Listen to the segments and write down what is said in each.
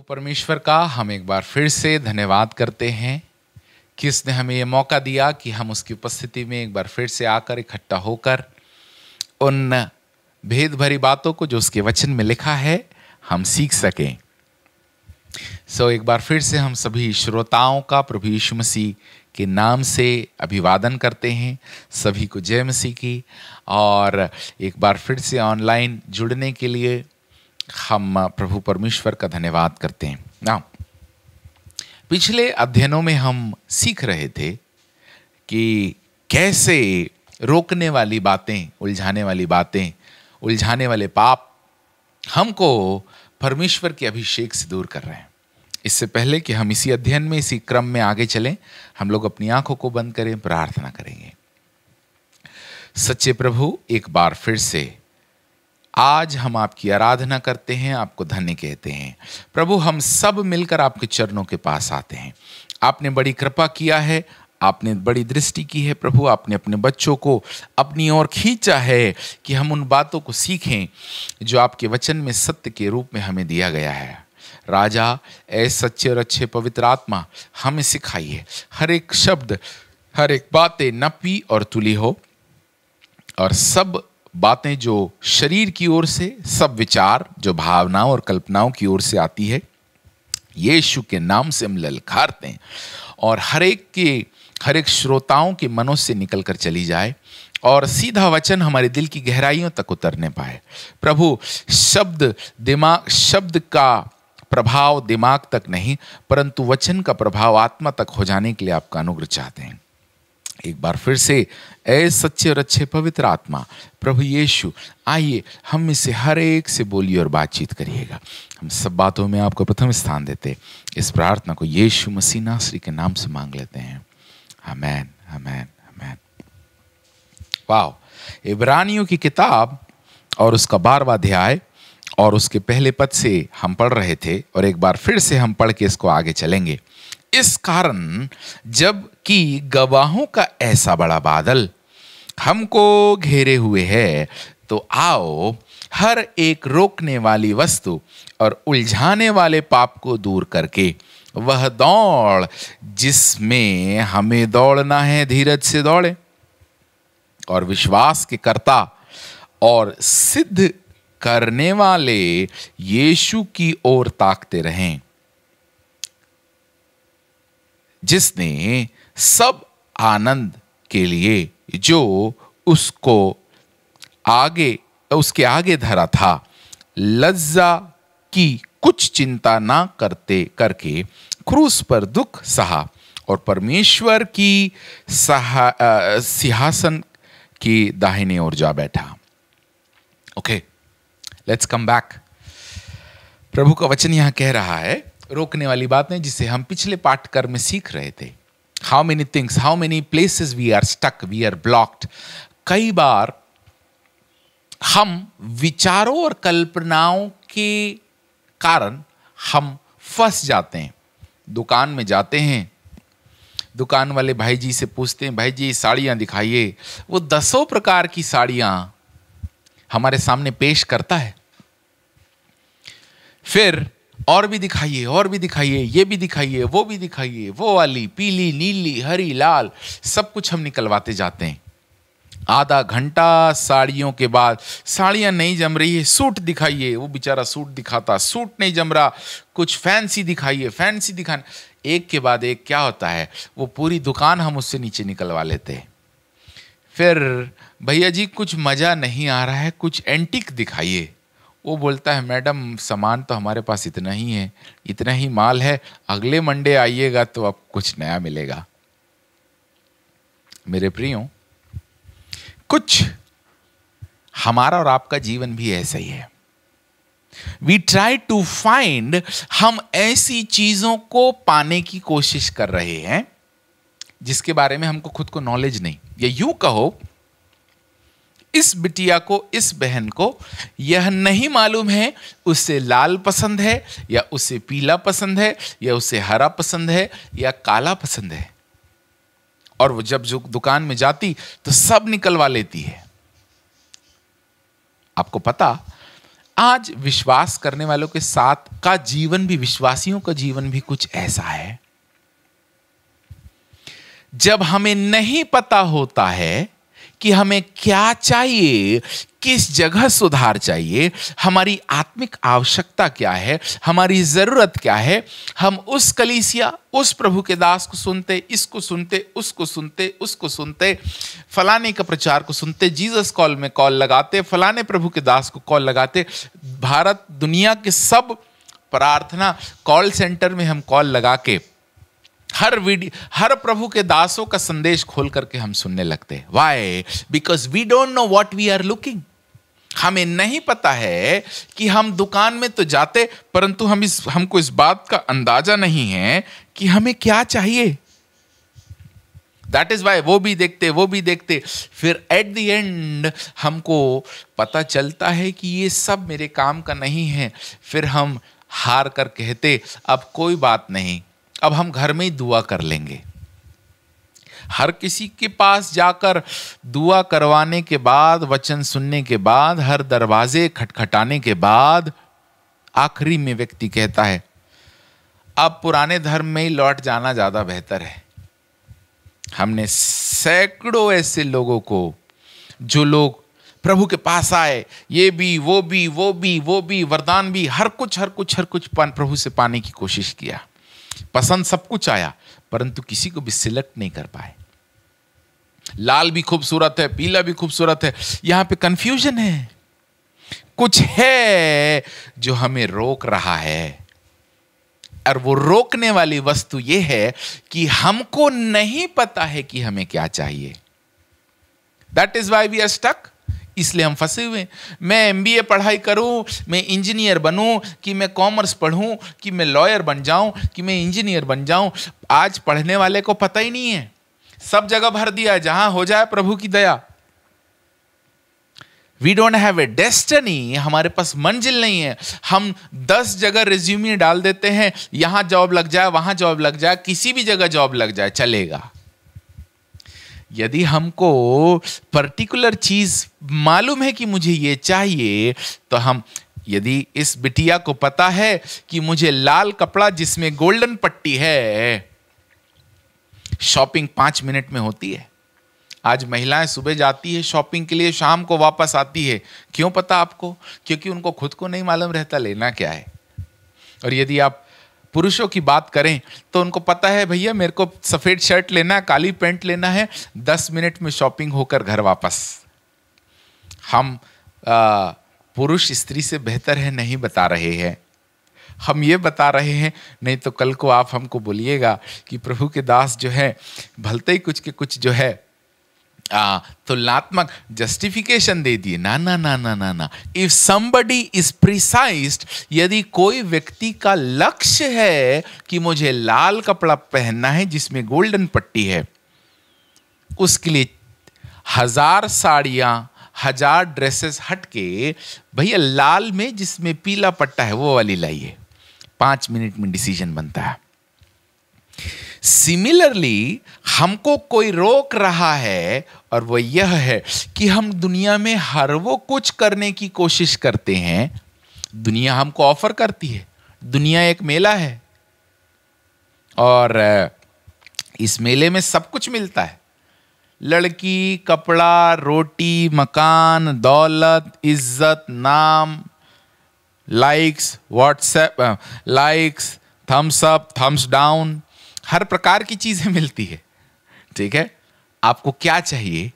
प्रभु परमेश्वर का हम एक बार फिर से धन्यवाद करते हैं कि उसने हमें ये मौका दिया कि हम उसकी उपस्थिति में एक बार फिर से आकर इकट्ठा होकर उन भेद भरी बातों को जो उसके वचन में लिखा है हम सीख सकें सो so, एक बार फिर से हम सभी श्रोताओं का प्रभु यीशु मसीह के नाम से अभिवादन करते हैं सभी को जय मसीह की और एक बार फिर से ऑनलाइन जुड़ने के लिए हम प्रभु परमेश्वर का धन्यवाद करते हैं ना पिछले अध्ययनों में हम सीख रहे थे कि कैसे रोकने वाली बातें उलझाने वाली बातें उलझाने वाले पाप हमको परमेश्वर के अभिषेक से दूर कर रहे हैं इससे पहले कि हम इसी अध्ययन में इसी क्रम में आगे चलें हम लोग अपनी आंखों को बंद करें प्रार्थना करेंगे सच्चे प्रभु एक बार फिर से आज हम आपकी आराधना करते हैं आपको धन्य कहते हैं प्रभु हम सब मिलकर आपके चरणों के पास आते हैं आपने बड़ी कृपा किया है आपने बड़ी दृष्टि की है प्रभु आपने अपने बच्चों को अपनी ओर खींचा है कि हम उन बातों को सीखें जो आपके वचन में सत्य के रूप में हमें दिया गया है राजा ऐ सच्चे और अच्छे पवित्र आत्मा हमें सिखाइए हर एक शब्द हर एक बातें नपी और तुली हो और सब बातें जो शरीर की ओर से सब विचार जो भावनाओं और कल्पनाओं की ओर से आती है यीशु के नाम से हम ललकारते हैं और हर एक के हर एक श्रोताओं के मनों से निकल कर चली जाए और सीधा वचन हमारे दिल की गहराइयों तक उतरने पाए प्रभु शब्द दिमाग शब्द का प्रभाव दिमाग तक नहीं परंतु वचन का प्रभाव आत्मा तक हो जाने के लिए आपका अनुग्रह चाहते हैं एक बार फिर से ऐ सच्चे और अच्छे पवित्र आत्मा प्रभु यीशु आइए हम इसे हर एक से बोलिए और बातचीत करिएगा हम सब बातों में आपको प्रथम स्थान देते इस प्रार्थना को यीशु मसीह नासरी के नाम से मांग लेते हैं हमैन हमैन हमैन वाह इब्रानियों की किताब और उसका बारवा अध्याय और उसके पहले पद से हम पढ़ रहे थे और एक बार फिर से हम पढ़ के इसको आगे चलेंगे इस कारण जब कि गवाहों का ऐसा बड़ा बादल हमको घेरे हुए है तो आओ हर एक रोकने वाली वस्तु और उलझाने वाले पाप को दूर करके वह दौड़ जिसमें हमें दौड़ना है धीरज से दौड़े और विश्वास के कर्ता और सिद्ध करने वाले यीशु की ओर ताकते रहें जिसने सब आनंद के लिए जो उसको आगे उसके आगे धरा था लज्जा की कुछ चिंता ना करते करके क्रूस पर दुख सहा और परमेश्वर की सिंहासन की दाहिने ओर जा बैठा ओके लेट्स कम बैक प्रभु का वचन यहाँ कह रहा है रोकने वाली बात नहीं जिसे हम पिछले पाठकर में सीख रहे थे how many things how many places we are stuck we are blocked कई बार हम विचारों और कल्पनाओं के कारण हम फंस जाते हैं दुकान में जाते हैं दुकान वाले भाई जी से पूछते हैं भाई जी साड़ियाँ दिखाइए वो दसों प्रकार की साड़ियाँ हमारे सामने पेश करता है फिर और भी दिखाइए और भी दिखाइए ये भी दिखाइए वो भी दिखाइए वो वाली पीली नीली हरी लाल सब कुछ हम निकलवाते जाते हैं आधा घंटा साड़ियों के बाद साड़ियाँ नहीं जम रही है सूट दिखाइए वो बेचारा सूट दिखाता सूट नहीं जम रहा कुछ फैंसी दिखाइए फैंसी दिखाने एक के बाद एक क्या होता है वो पूरी दुकान हम उससे नीचे निकलवा लेते हैं फिर भैया जी कुछ मज़ा नहीं आ रहा है कुछ एंटिक दिखाइए वो बोलता है मैडम सामान तो हमारे पास इतना ही है इतना ही माल है अगले मंडे आइएगा तो आप कुछ नया मिलेगा मेरे प्रियो कुछ हमारा और आपका जीवन भी ऐसा ही है वी ट्राई टू फाइंड हम ऐसी चीजों को पाने की कोशिश कर रहे हैं जिसके बारे में हमको खुद को नॉलेज नहीं या यूं कहो इस बिटिया को इस बहन को यह नहीं मालूम है उसे लाल पसंद है या उसे पीला पसंद है या उसे हरा पसंद है या काला पसंद है और वो जब जो दुकान में जाती तो सब निकलवा लेती है आपको पता आज विश्वास करने वालों के साथ का जीवन भी विश्वासियों का जीवन भी कुछ ऐसा है जब हमें नहीं पता होता है कि हमें क्या चाहिए किस जगह सुधार चाहिए हमारी आत्मिक आवश्यकता क्या है हमारी ज़रूरत क्या है हम उस कलीसिया उस प्रभु के दास को सुनते इसको सुनते उसको सुनते उसको सुनते फलाने का प्रचार को सुनते जीसस कॉल में कॉल लगाते फलाने प्रभु के दास को कॉल लगाते भारत दुनिया के सब प्रार्थना कॉल सेंटर में हम कॉल लगा के हर वीडियो हर प्रभु के दासों का संदेश खोल करके हम सुनने लगते हैं why because we don't know what we are looking हमें नहीं पता है कि हम दुकान में तो जाते परंतु हम इस हमको इस बात का अंदाजा नहीं है कि हमें क्या चाहिए दैट इज वाई वो भी देखते वो भी देखते फिर एट द एंड हमको पता चलता है कि ये सब मेरे काम का नहीं है फिर हम हार कर कहते अब कोई बात नहीं अब हम घर में ही दुआ कर लेंगे हर किसी के पास जाकर दुआ करवाने के बाद वचन सुनने के बाद हर दरवाजे खटखटाने के बाद आखिरी में व्यक्ति कहता है अब पुराने धर्म में ही लौट जाना ज़्यादा बेहतर है हमने सैकड़ों ऐसे लोगों को जो लोग प्रभु के पास आए ये भी वो भी वो भी वो भी वरदान भी हर कुछ हर कुछ हर कुछ प्रभु से पाने की कोशिश किया पसंद सब कुछ आया परंतु किसी को भी सिलेक्ट नहीं कर पाए लाल भी खूबसूरत है पीला भी खूबसूरत है यहां पे कंफ्यूजन है कुछ है जो हमें रोक रहा है और वो रोकने वाली वस्तु ये है कि हमको नहीं पता है कि हमें क्या चाहिए that is why we are stuck इसलिए हम फंसे हुए मैं एम पढ़ाई करूँ मैं इंजीनियर बनूँ कि मैं कॉमर्स पढ़ूँ कि मैं लॉयर बन जाऊँ कि मैं इंजीनियर बन जाऊँ आज पढ़ने वाले को पता ही नहीं है सब जगह भर दिया जहां हो जाए प्रभु की दया we don't have a destiny हमारे पास मंजिल नहीं है हम दस जगह रिज्यूमे डाल देते हैं यहां जॉब लग जाए वहां जॉब लग जाए किसी भी जगह जॉब लग जाए चलेगा यदि हमको पर्टिकुलर चीज मालूम है कि मुझे ये चाहिए तो हम यदि इस बिटिया को पता है कि मुझे लाल कपड़ा जिसमें गोल्डन पट्टी है शॉपिंग पांच मिनट में होती है आज महिलाएं सुबह जाती है शॉपिंग के लिए शाम को वापस आती है क्यों पता आपको क्योंकि उनको खुद को नहीं मालूम रहता लेना क्या है और यदि आप पुरुषों की बात करें तो उनको पता है भैया मेरे को सफ़ेद शर्ट लेना है काली पैंट लेना है दस मिनट में शॉपिंग होकर घर वापस हम पुरुष स्त्री से बेहतर है नहीं बता रहे हैं हम ये बता रहे हैं नहीं तो कल को आप हमको बोलिएगा कि प्रभु के दास जो है भलते ही कुछ के कुछ जो है तुलनात्मक जस्टिफिकेशन दे दिए ना ना ना ना ना ना इफ समबडी इज प्रिसाइज्ड यदि कोई व्यक्ति का लक्ष्य है कि मुझे लाल कपड़ा पहनना है जिसमें गोल्डन पट्टी है उसके लिए हजार साड़ियां हजार ड्रेसेस हटके भैया लाल में जिसमें पीला पट्टा है वो वाली लाइए पांच मिनट में डिसीजन बनता है सिमिलरली हमको कोई रोक रहा है और वह यह है कि हम दुनिया में हर वो कुछ करने की कोशिश करते हैं दुनिया हमको ऑफर करती है दुनिया एक मेला है और इस मेले में सब कुछ मिलता है लड़की कपड़ा रोटी मकान दौलत इज्जत नाम likes WhatsApp likes thumbs up thumbs down हर प्रकार की चीज़ें मिलती है ठीक है आपको क्या चाहिए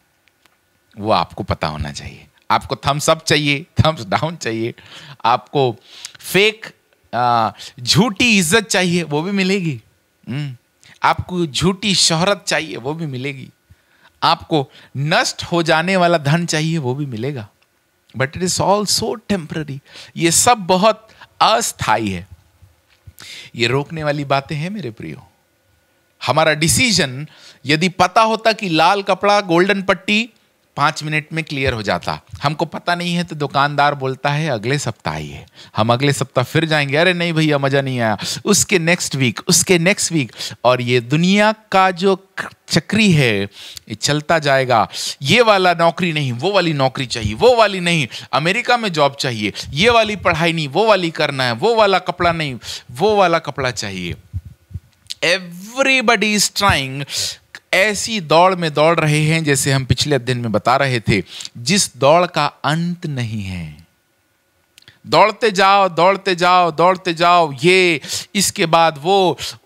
वो आपको पता होना चाहिए आपको थम्स अप चाहिए थम्स डाउन चाहिए आपको फेक झूठी इज्जत चाहिए वो भी मिलेगी हम्म। आपको झूठी शोहरत चाहिए वो भी मिलेगी आपको नष्ट हो जाने वाला धन चाहिए वो भी मिलेगा but it is all so temporary ये सब बहुत अस्थाई है ये रोकने वाली बातें हैं मेरे प्रियो हमारा डिसीजन यदि पता होता कि लाल कपड़ा गोल्डन पट्टी पाँच मिनट में क्लियर हो जाता हमको पता नहीं है तो दुकानदार बोलता है अगले सप्ताह आइए हम अगले सप्ताह फिर जाएंगे अरे नहीं भैया मज़ा नहीं आया उसके नेक्स्ट वीक उसके नेक्स्ट वीक और ये दुनिया का जो चक्री है ये चलता जाएगा ये वाला नौकरी नहीं वो वाली नौकरी चाहिए वो वाली नहीं अमेरिका में जॉब चाहिए ये वाली पढ़ाई नहीं वो वाली करना है वो वाला कपड़ा नहीं वो वाला कपड़ा चाहिए एवरीबडी इज ट्राइंग ऐसी दौड़ में दौड़ रहे हैं जैसे हम पिछले अध्ययन में बता रहे थे जिस दौड़ का अंत नहीं है दौड़ते जाओ दौड़ते जाओ दौड़ते जाओ ये इसके बाद वो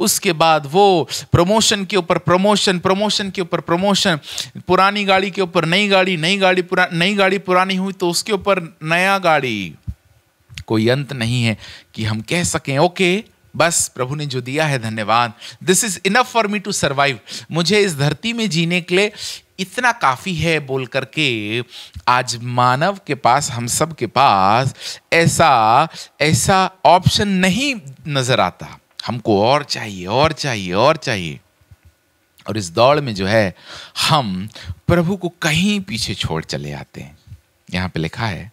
उसके बाद वो प्रमोशन के ऊपर प्रमोशन प्रमोशन के ऊपर प्रमोशन पुरानी गाड़ी के ऊपर नई गाड़ी नई गाड़ी पुरा नई गाड़ी पुरानी हुई तो उसके ऊपर नया गाड़ी कोई अंत नहीं है कि हम कह सकें ओके okay, बस प्रभु ने जो दिया है धन्यवाद this is enough for me to survive मुझे इस धरती में जीने के लिए इतना काफ़ी है बोल करके आज मानव के पास हम सब के पास ऐसा ऐसा ऑप्शन नहीं नज़र आता हमको और चाहिए और चाहिए और चाहिए और इस दौड़ में जो है हम प्रभु को कहीं पीछे छोड़ चले आते हैं यहाँ पे लिखा है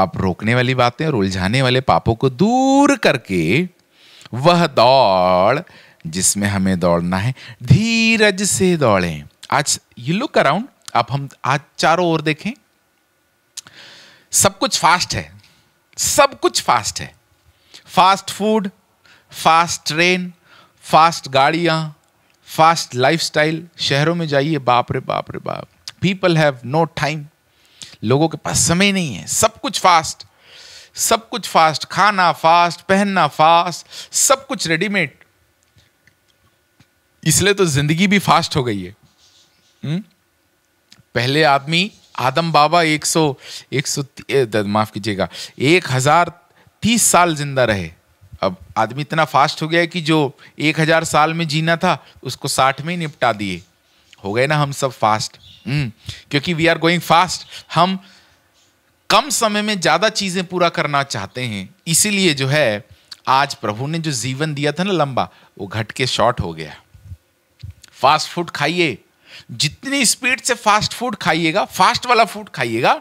आप रोकने वाली बातें और उलझाने वाले पापों को दूर करके वह दौड़ जिसमें हमें दौड़ना है धीरज से दौड़े आज यू लुक अराउंड अब हम आज चारों ओर देखें सब कुछ फास्ट है सब कुछ फास्ट है fast food fast train fast गाड़ियां फास्ट लाइफस्टाइल शहरों में जाइए बाप रे बाप रे बाप पीपल हैव नो टाइम लोगों के पास समय नहीं है सब कुछ फास्ट सब कुछ फास्ट खाना फास्ट पहनना फास्ट सब कुछ रेडीमेड इसलिए तो जिंदगी भी फास्ट हो गई है हुँ? हम्म? पहले आदमी आदम बाबा एक सौ एक सौ माफ कीजिएगा एक हजार तीस साल जिंदा रहे अब आदमी इतना फास्ट हो गया कि जो एक हजार साल में जीना था उसको साठ में ही निपटा दिए हो गए ना हम सब फास्ट हम्म, क्योंकि वी आर गोइंग फास्ट हम कम समय में ज़्यादा चीज़ें पूरा करना चाहते हैं इसीलिए जो है आज प्रभु ने जो जीवन दिया था ना लंबा वो घट के शॉर्ट हो गया फास्ट फूड खाइए जितनी स्पीड से फास्ट फूड खाइएगा फास्ट वाला फूड खाइएगा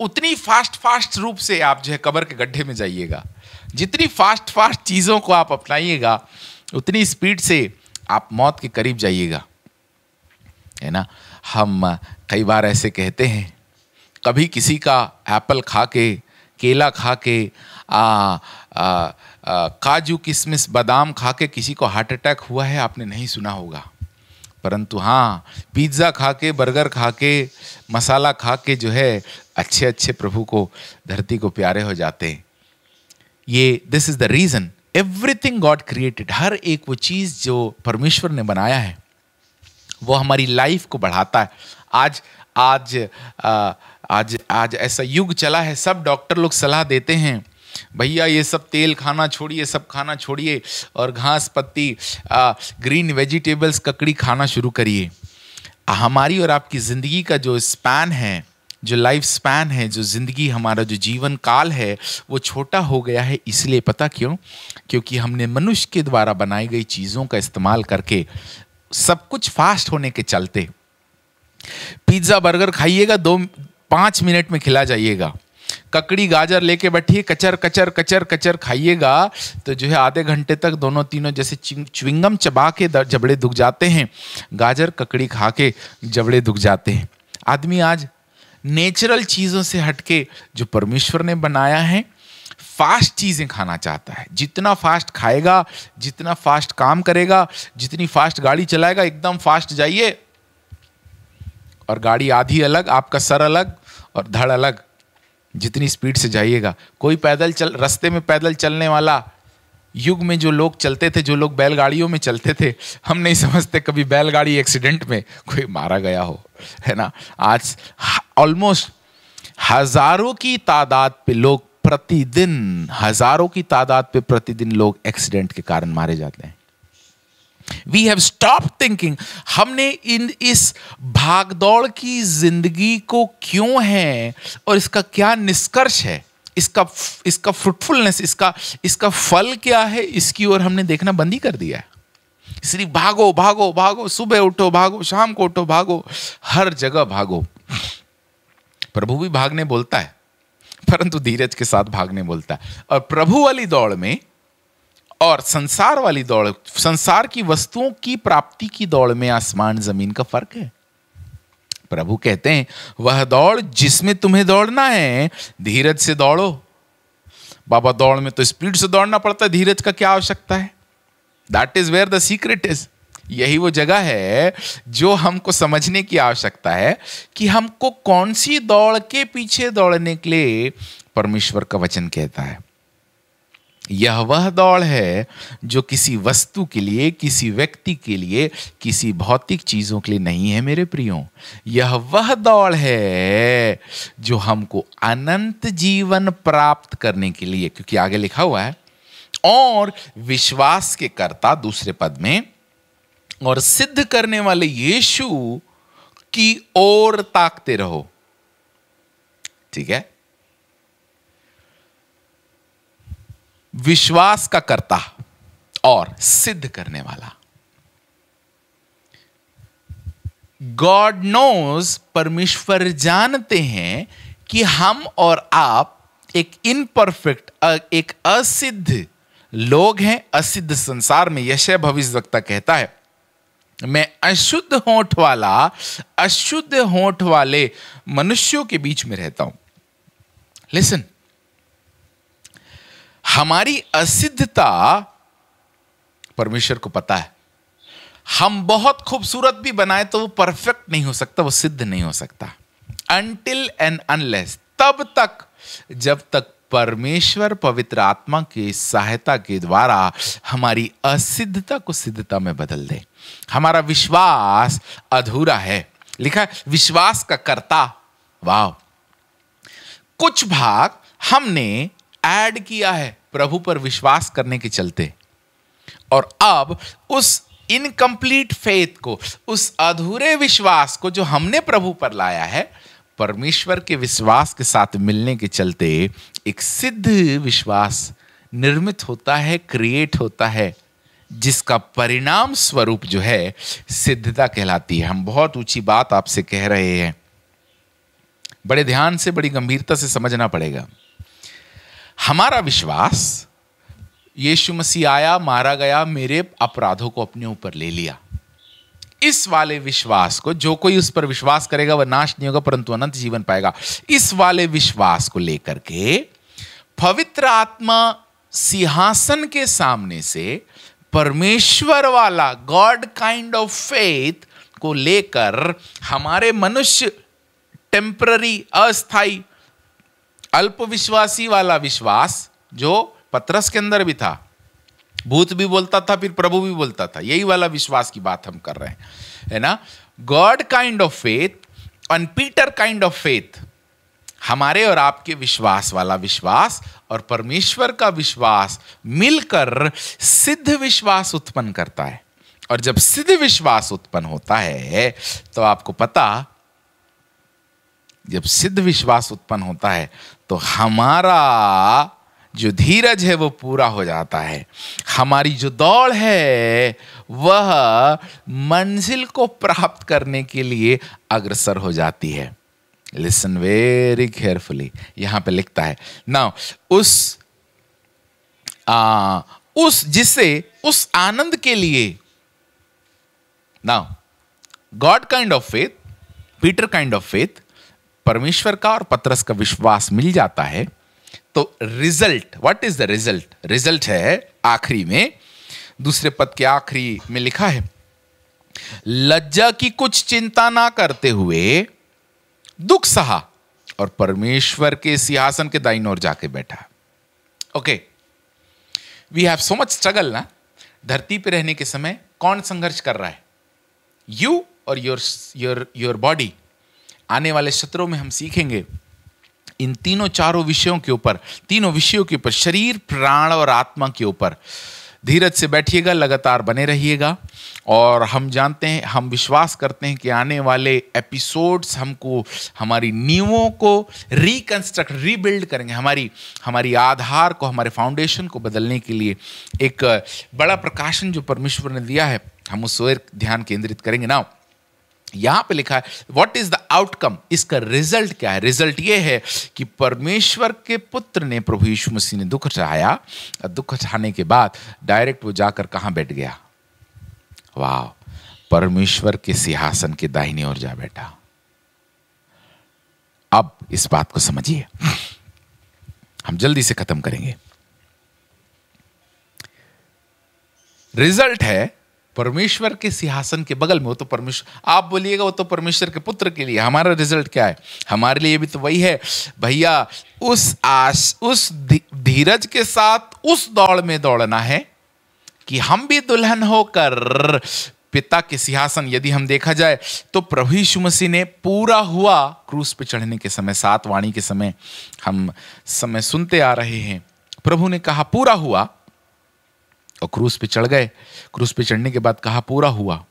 उतनी फास्ट फास्ट रूप से आप जो है कबर के गड्ढे में जाइएगा जितनी फास्ट फास्ट चीज़ों को आप अपनाइएगा उतनी स्पीड से आप मौत के करीब जाइएगा है ना हम कई बार ऐसे कहते हैं कभी किसी का एप्पल खा के केला खा के आ, आ, आ, काजू किशमिश बादाम खा के किसी को हार्ट अटैक हुआ है आपने नहीं सुना होगा परंतु हाँ पिज्ज़ा खा के बर्गर खा के मसाला खा के जो है अच्छे अच्छे प्रभु को धरती को प्यारे हो जाते हैं ये this is the reason everything God created हर एक वो चीज़ जो परमेश्वर ने बनाया है वो हमारी लाइफ को बढ़ाता है आज आज आ, आज आज ऐसा युग चला है सब डॉक्टर लोग सलाह देते हैं भैया ये सब तेल खाना छोड़िए सब खाना छोड़िए और घास पत्ती आ, ग्रीन वेजिटेबल्स ककड़ी खाना शुरू करिए हमारी और आपकी ज़िंदगी का जो स्पैन है जो लाइफ स्पैन है जो ज़िंदगी हमारा जो जीवन काल है वो छोटा हो गया है इसलिए पता क्यों क्योंकि हमने मनुष्य के द्वारा बनाई गई चीज़ों का इस्तेमाल करके सब कुछ फास्ट होने के चलते पिज्जा बर्गर खाइएगा दो पांच मिनट में खिला जाइएगा ककड़ी गाजर लेके बैठिए कचर कचर कचर कचर खाइएगा तो जो है आधे घंटे तक दोनों तीनों जैसे च्विंगम चबा के जबड़े दुख जाते हैं गाजर ककड़ी खा के जबड़े दुख जाते हैं आदमी आज नेचुरल चीज़ों से हटके जो परमेश्वर ने बनाया है फास्ट चीज़ें खाना चाहता है जितना फास्ट खाएगा जितना फास्ट काम करेगा जितनी फास्ट गाड़ी चलाएगा एकदम फास्ट जाइए और गाड़ी आधी अलग आपका सर अलग और धड़ अलग जितनी स्पीड से जाइएगा कोई पैदल चल रस्ते में पैदल चलने वाला युग में जो लोग चलते थे जो लोग बैलगाड़ियों में चलते थे हम नहीं समझते कभी बैलगाड़ी एक्सीडेंट में कोई मारा गया हो है ना आज ऑलमोस्ट हजारों की तादाद पे लोग प्रतिदिन हजारों की तादाद पे प्रतिदिन लोग एक्सीडेंट के कारण मारे जाते हैं वी हैव स्टॉप थिंकिंग हमने इन इस भागदौड़ की जिंदगी को क्यों है और इसका क्या निष्कर्ष है इसका इसका फ्रूटफुलनेस इसका इसका फल क्या है इसकी ओर हमने देखना बंद ही कर दिया है सिर्फ भागो भागो भागो सुबह उठो भागो शाम को उठो भागो हर जगह भागो प्रभु भी भागने बोलता है परंतु धीरज के साथ भागने बोलता है और प्रभु वाली दौड़ में और संसार वाली दौड़ संसार की वस्तुओं की प्राप्ति की दौड़ में आसमान जमीन का फर्क है प्रभु कहते हैं वह दौड़ जिसमें तुम्हें दौड़ना है धीरज से दौड़ो बाबा दौड़ में तो स्पीड से दौड़ना पड़ता है धीरज का क्या आवश्यकता है that is where the secret is यही वो जगह है जो हमको समझने की आवश्यकता है कि हमको कौन सी दौड़ के पीछे दौड़ने के लिए परमेश्वर का वचन कहता है यह वह दौड़ है जो किसी वस्तु के लिए किसी व्यक्ति के लिए किसी भौतिक चीज़ों के लिए नहीं है मेरे प्रियो यह वह दौड़ है जो हमको अनंत जीवन प्राप्त करने के लिए क्योंकि आगे लिखा हुआ है और विश्वास के कर्ता दूसरे पद में और सिद्ध करने वाले यीशु की ओर ताकते रहो ठीक है विश्वास का कर्ता और सिद्ध करने वाला गॉड नोज परमेश्वर जानते हैं कि हम और आप एक इनपरफेक्ट एक असिद्ध लोग हैं असिद्ध संसार में यशय वक्ता कहता है मैं अशुद्ध होठ वाला अशुद्ध होठ वाले मनुष्यों के बीच में रहता हूं लिसन हमारी असिद्धता परमेश्वर को पता है हम बहुत खूबसूरत भी बनाए तो वो परफेक्ट नहीं हो सकता वो सिद्ध नहीं हो सकता अनटिल एंड अनलेस तब तक जब तक परमेश्वर पवित्र आत्मा की सहायता के द्वारा हमारी असिद्धता को सिद्धता में बदल दे हमारा विश्वास अधूरा है लिखा विश्वास का कर्ता वाह कुछ भाग हमने ऐड किया है प्रभु पर विश्वास करने के चलते और अब उस इनकम्प्लीट फेथ को उस अधूरे विश्वास को जो हमने प्रभु पर लाया है परमेश्वर के विश्वास के साथ मिलने के चलते एक सिद्ध विश्वास निर्मित होता है क्रिएट होता है जिसका परिणाम स्वरूप जो है सिद्धता कहलाती है हम बहुत ऊंची बात आपसे कह रहे हैं बड़े ध्यान से बड़ी गंभीरता से समझना पड़ेगा हमारा विश्वास यीशु मसीह आया मारा गया मेरे अपराधों को अपने ऊपर ले लिया इस वाले विश्वास को जो कोई उस पर विश्वास करेगा वह नाश नहीं होगा परंतु अनंत जीवन पाएगा इस वाले विश्वास को लेकर के पवित्र आत्मा सिंहासन के सामने से परमेश्वर वाला गॉड काइंड ऑफ फेथ को लेकर हमारे मनुष्य टेम्पररी अस्थाई अल्पविश्वासी वाला विश्वास जो पत्रस के अंदर भी था भूत भी बोलता था फिर प्रभु भी बोलता था यही वाला विश्वास की बात हम कर रहे हैं है ना God kind of faith and Peter kind of faith हमारे और आपके विश्वास वाला विश्वास और परमेश्वर का विश्वास मिलकर सिद्ध विश्वास उत्पन्न करता है और जब सिद्ध विश्वास उत्पन्न होता है तो आपको पता जब सिद्ध विश्वास उत्पन्न होता है तो हमारा जो धीरज है वो पूरा हो जाता है हमारी जो दौड़ है वह मंजिल को प्राप्त करने के लिए अग्रसर हो जाती है लिसन वेरी केयरफुली यहां पे लिखता है ना उस आ, उस जिसे उस आनंद के लिए ना God kind of faith Peter kind of faith परमेश्वर का और पत्रस का विश्वास मिल जाता है तो result what is the result result है आखिरी में दूसरे पद के आखिरी में लिखा है लज्जा की कुछ चिंता ना करते हुए दुख सहा और परमेश्वर के सिंहासन के दाइन ओर जाके बैठा okay we have so much struggle ना धरती पे रहने के समय कौन संघर्ष कर रहा है यू और योर योर योर बॉडी आने वाले सत्रों में हम सीखेंगे इन तीनों चारों विषयों के ऊपर तीनों विषयों के ऊपर शरीर प्राण और आत्मा के ऊपर धीरज से बैठिएगा लगातार बने रहिएगा और हम जानते हैं हम विश्वास करते हैं कि आने वाले एपिसोड्स हमको हमारी नींवों को रिकंस्ट्रक्ट रीबिल्ड करेंगे हमारी हमारी आधार को हमारे फाउंडेशन को बदलने के लिए एक बड़ा प्रकाशन जो परमेश्वर ने दिया है हम उस ओर ध्यान केंद्रित करेंगे ना यहाँ पे लिखा है व्हाट इज द आउटकम इसका रिजल्ट क्या है रिजल्ट ये है कि परमेश्वर के पुत्र ने प्रभु यीशु मसीह ने दुख चढ़ाया दुख चढ़ाने के बाद डायरेक्ट वो जाकर कहाँ बैठ गया वाह परमेश्वर के सिंहासन के दाहिनी ओर जा बैठा अब इस बात को समझिए हम जल्दी से खत्म करेंगे रिजल्ट है परमेश्वर के सिंहासन के बगल में वो तो परमेश्वर आप बोलिएगा वो तो परमेश्वर के पुत्र के लिए हमारा रिजल्ट क्या है हमारे लिए भी तो वही है भैया उस आश उस धीरज के साथ उस दौड़ में दौड़ना है कि हम भी दुल्हन होकर पिता के सिंहासन यदि हम देखा जाए तो प्रभु यीशु मसीह ने पूरा हुआ क्रूस पे चढ़ने के समय सात वाणी के समय हम समय सुनते आ रहे हैं प्रभु ने कहा पूरा हुआ और क्रूस पे चढ़ गए क्रूस पे चढ़ने के बाद कहा पूरा हुआ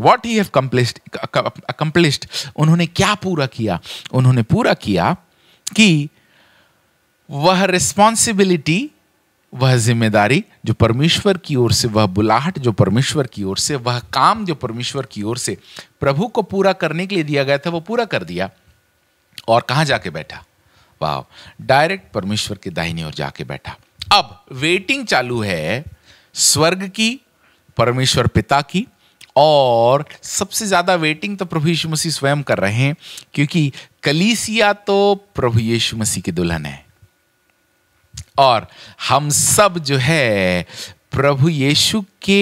वॉट ही हैव अकम्प्लिश्ड उन्होंने क्या पूरा किया उन्होंने पूरा किया कि वह रिस्पॉन्सिबिलिटी वह जिम्मेदारी जो परमेश्वर की ओर से वह बुलाहट जो परमेश्वर की ओर से वह काम जो परमेश्वर की ओर से प्रभु को पूरा करने के लिए दिया गया था वो पूरा कर दिया और कहाँ जाके बैठा वाह डायरेक्ट परमेश्वर के दाहिनी ओर जाके बैठा अब वेटिंग चालू है स्वर्ग की परमेश्वर पिता की और सबसे ज़्यादा वेटिंग तो प्रभु यीशु मसीह स्वयं कर रहे हैं क्योंकि कलीसिया तो प्रभु यीशु मसीह की दुल्हन है और हम सब जो है प्रभु यीशु के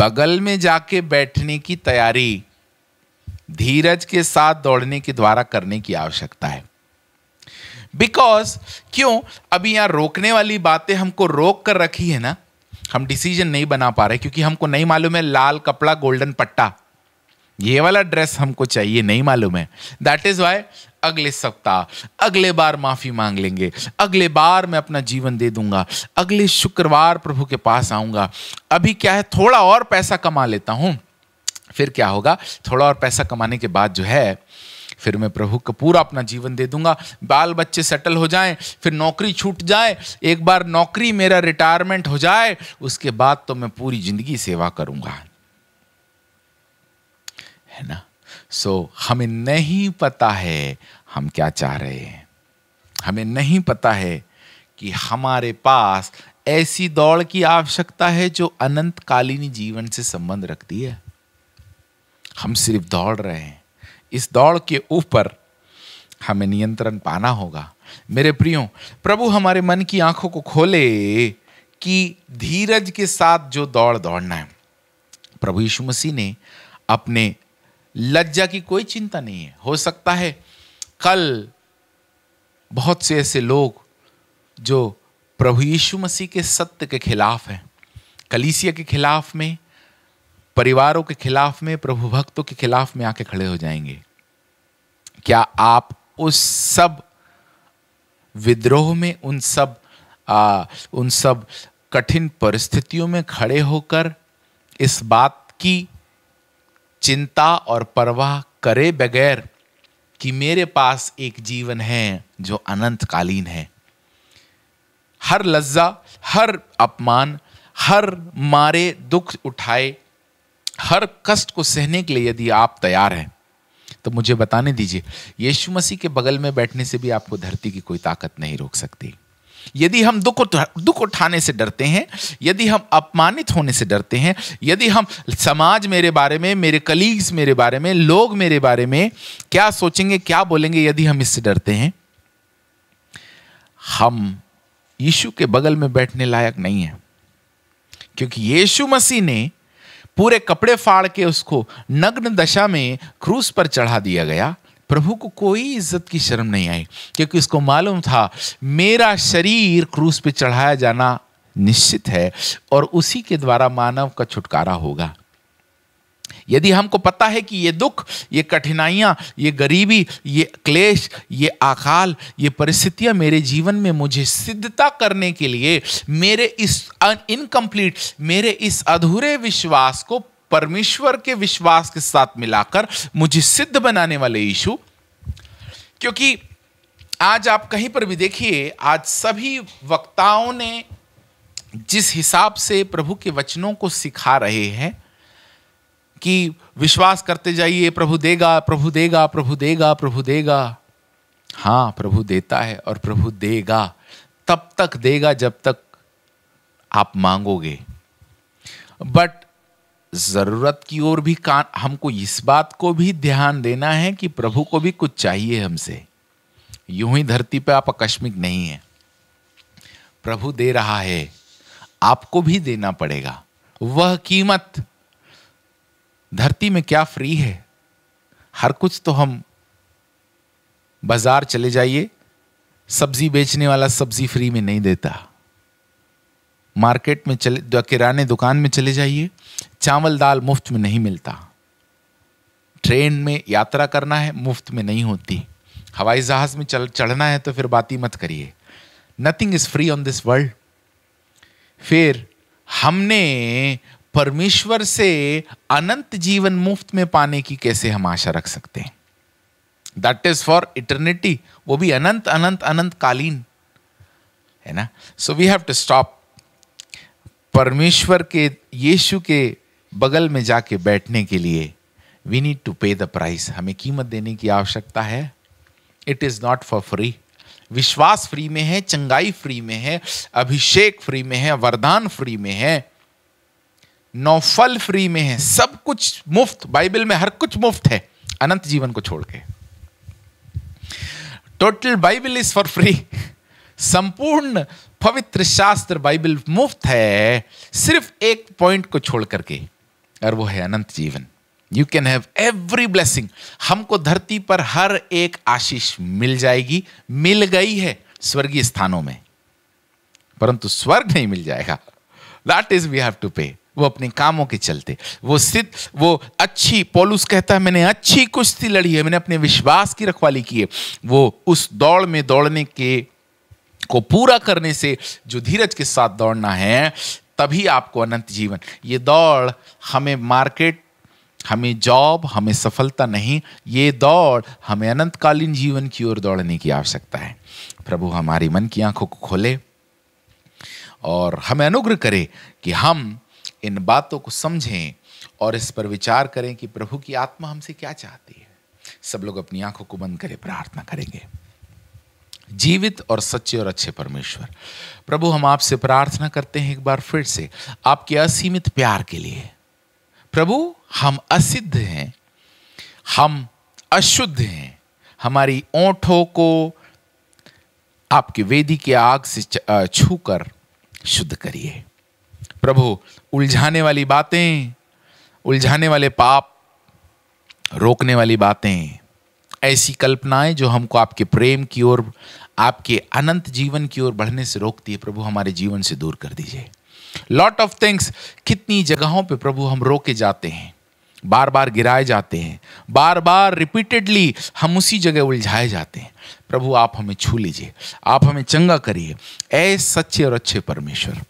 बगल में जाके बैठने की तैयारी धीरज के साथ दौड़ने के द्वारा करने की आवश्यकता है बिकॉज क्यों अभी यहां रोकने वाली बातें हमको रोक कर रखी है ना हम डिसीजन नहीं बना पा रहे क्योंकि हमको नहीं मालूम है लाल कपड़ा गोल्डन पट्टा ये वाला ड्रेस हमको चाहिए नहीं मालूम है दैट इज वाई अगले सप्ताह अगले बार माफी मांग लेंगे अगले बार मैं अपना जीवन दे दूंगा अगले शुक्रवार प्रभु के पास आऊंगा अभी क्या है थोड़ा और पैसा कमा लेता हूं फिर क्या होगा थोड़ा और पैसा कमाने के बाद जो है फिर मैं प्रभु का पूरा अपना जीवन दे दूंगा बाल बच्चे सेटल हो जाएं फिर नौकरी छूट जाए एक बार नौकरी मेरा रिटायरमेंट हो जाए उसके बाद तो मैं पूरी जिंदगी सेवा करूंगा है ना सो so, हमें नहीं पता है हम क्या चाह रहे हैं हमें नहीं पता है कि हमारे पास ऐसी दौड़ की आवश्यकता है जो कालीन जीवन से संबंध रखती है हम सिर्फ दौड़ रहे हैं इस दौड़ के ऊपर हमें नियंत्रण पाना होगा मेरे प्रियो प्रभु हमारे मन की आंखों को खोले कि धीरज के साथ जो दौड़ दौड़ना है प्रभु यीशु मसीह ने अपने लज्जा की कोई चिंता नहीं है हो सकता है कल बहुत से ऐसे लोग जो प्रभु यीशु मसीह के सत्य के खिलाफ हैं कलीसिया के खिलाफ में परिवारों के खिलाफ में प्रभु भक्तों के खिलाफ में आके खड़े हो जाएंगे क्या आप उस सब विद्रोह में उन सब आ, उन सब कठिन परिस्थितियों में खड़े होकर इस बात की चिंता और परवाह करे बगैर कि मेरे पास एक जीवन है जो अनंतकालीन है हर लज्जा हर अपमान हर मारे दुख उठाए हर कष्ट को सहने के लिए यदि आप तैयार हैं तो मुझे बताने दीजिए यीशु मसीह के बगल में बैठने से भी आपको धरती की कोई ताकत नहीं रोक सकती यदि हम दुख दुख उठाने से डरते हैं यदि हम अपमानित होने से डरते हैं यदि हम समाज मेरे बारे में मेरे कलीग्स मेरे बारे में लोग मेरे बारे में क्या सोचेंगे क्या बोलेंगे यदि हम इससे डरते हैं हम यीशु के बगल में बैठने लायक नहीं है क्योंकि यीशु मसीह ने पूरे कपड़े फाड़ के उसको नग्न दशा में क्रूस पर चढ़ा दिया गया प्रभु को कोई इज्जत की शर्म नहीं आई क्योंकि उसको मालूम था मेरा शरीर क्रूस पे चढ़ाया जाना निश्चित है और उसी के द्वारा मानव का छुटकारा होगा यदि हमको पता है कि ये दुख ये कठिनाइयाँ ये गरीबी ये क्लेश ये अकाल ये परिस्थितियाँ मेरे जीवन में मुझे सिद्धता करने के लिए मेरे इस इनकम्प्लीट मेरे इस अधूरे विश्वास को परमेश्वर के विश्वास के साथ मिलाकर मुझे सिद्ध बनाने वाले यीशु क्योंकि आज आप कहीं पर भी देखिए आज सभी वक्ताओं ने जिस हिसाब से प्रभु के वचनों को सिखा रहे हैं कि विश्वास करते जाइए प्रभु देगा प्रभु देगा प्रभु देगा प्रभु देगा हाँ प्रभु देता है और प्रभु देगा तब तक देगा जब तक आप मांगोगे बट ज़रूरत की ओर भी कान हमको इस बात को भी ध्यान देना है कि प्रभु को भी कुछ चाहिए हमसे यूं ही धरती पे आप आकस्मिक नहीं है प्रभु दे रहा है आपको भी देना पड़ेगा वह कीमत धरती में क्या फ्री है हर कुछ तो हम बाजार चले जाइए सब्जी बेचने वाला सब्जी फ्री में नहीं देता मार्केट में चले किराने दुकान में चले जाइए चावल दाल मुफ्त में नहीं मिलता ट्रेन में यात्रा करना है मुफ्त में नहीं होती हवाई जहाज में चल चढ़ना है तो फिर बात ही मत करिए nothing is free on this world फिर हमने परमेश्वर से अनंत जीवन मुफ्त में पाने की कैसे हम आशा रख सकते हैं दैट इज फॉर इटर्निटी वो भी अनंत अनंत अनंत कालीन है ना so we have to stop परमेश्वर के यीशु के बगल में जाके बैठने के लिए we need to pay the price हमें कीमत देने की आवश्यकता है it is not for free विश्वास फ्री में है चंगाई फ्री में है अभिषेक फ्री में है वरदान फ्री में है नौफल फ्री में है सब कुछ मुफ्त बाइबल में हर कुछ मुफ्त है अनंत जीवन को छोड़ के total Bible is for free संपूर्ण पवित्र शास्त्र बाइबल मुफ्त है सिर्फ एक पॉइंट को छोड़ करके और वो है अनंत जीवन you can have every blessing हमको धरती पर हर एक आशीष मिल जाएगी मिल गई है स्वर्गीय स्थानों में परंतु स्वर्ग नहीं मिल जाएगा that is we have to pay वो अपने कामों के चलते वो सिद्ध वो अच्छी पोलूस कहता है मैंने अच्छी कुश्ती लड़ी है मैंने अपने विश्वास की रखवाली की है वो उस दौड़ में दौड़ने के को पूरा करने से जो धीरज के साथ दौड़ना है तभी आपको अनंत जीवन ये दौड़ हमें मार्केट हमें जॉब हमें सफलता नहीं ये दौड़ हमें अनंतकालीन जीवन की ओर दौड़ने की आवश्यकता है प्रभु हमारी मन की आंखों को खोले और हमें अनुग्रह करे कि हम इन बातों को समझें और इस पर विचार करें कि प्रभु की आत्मा हमसे क्या चाहती है सब लोग अपनी आंखों को बंद करें प्रार्थना करेंगे जीवित और सच्चे और अच्छे परमेश्वर प्रभु हम आपसे प्रार्थना करते हैं एक बार फिर से आपके असीमित प्यार के लिए प्रभु हम असिद्ध हैं हम अशुद्ध हैं हमारी ओंठों को आपकी वेदी की आग से छूकर शुद्ध करिए प्रभु उलझाने वाली बातें उलझाने वाले पाप रोकने वाली बातें ऐसी कल्पनाएं जो हमको आपके प्रेम की ओर आपके अनंत जीवन की ओर बढ़ने से रोकती है प्रभु हमारे जीवन से दूर कर दीजिए लॉट ऑफ थिंग्स कितनी जगहों पे प्रभु हम रोके जाते हैं बार बार गिराए जाते हैं बार बार रिपीटेडली हम उसी जगह उलझाए जाते हैं प्रभु आप हमें छू लीजिए आप हमें चंगा करिए ऐ सच्चे और अच्छे परमेश्वर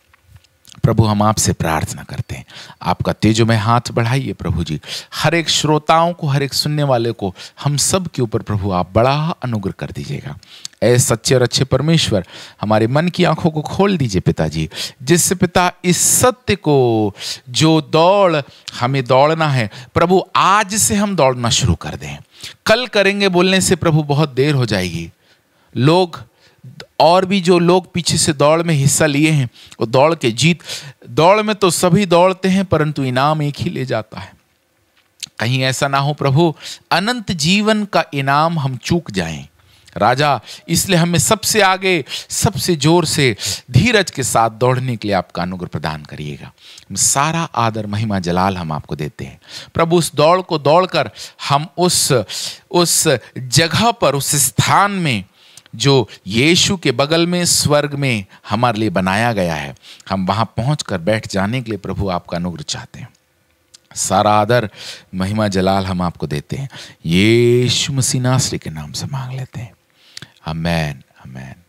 प्रभु हम आपसे प्रार्थना करते हैं आपका तेजो में हाथ बढ़ाइए प्रभु जी हर एक श्रोताओं को हर एक सुनने वाले को हम सब के ऊपर प्रभु आप बड़ा अनुग्रह कर दीजिएगा ऐ सच्चे और अच्छे परमेश्वर हमारे मन की आंखों को खोल दीजिए पिताजी जिससे पिता इस सत्य को जो दौड़ हमें दौड़ना है प्रभु आज से हम दौड़ना शुरू कर दें कल करेंगे बोलने से प्रभु बहुत देर हो जाएगी लोग और भी जो लोग पीछे से दौड़ में हिस्सा लिए हैं वो दौड़ के जीत दौड़ में तो सभी दौड़ते हैं परंतु इनाम एक ही ले जाता है कहीं ऐसा ना हो प्रभु अनंत जीवन का इनाम हम चूक जाएं राजा इसलिए हमें सबसे आगे सबसे जोर से धीरज के साथ दौड़ने के लिए आपका अनुग्रह प्रदान करिएगा सारा आदर महिमा जलाल हम आपको देते हैं प्रभु उस दौड़ को दौड़कर हम उस उस जगह पर उस स्थान में जो यीशु के बगल में स्वर्ग में हमारे लिए बनाया गया है हम वहाँ पहुँच कर बैठ जाने के लिए प्रभु आपका अनुग्रह चाहते हैं सारा आदर महिमा जलाल हम आपको देते हैं यीशु मसीह नासरी के नाम से मांग लेते हैं अमैन अमैन